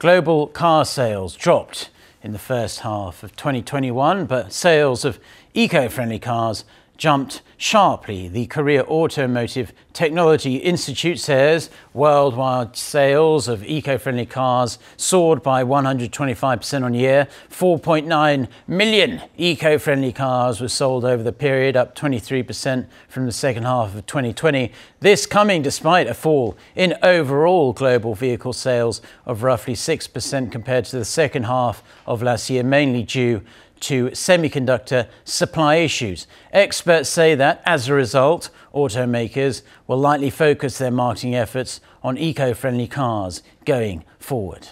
Global car sales dropped in the first half of 2021, but sales of eco-friendly cars jumped sharply. The Korea Automotive Technology Institute says worldwide sales of eco-friendly cars soared by 125% on year. 4.9 million eco-friendly cars were sold over the period, up 23% from the second half of 2020. This coming despite a fall in overall global vehicle sales of roughly 6% compared to the second half of last year, mainly due to semiconductor supply issues. Experts say that, as a result, automakers will likely focus their marketing efforts on eco friendly cars going forward.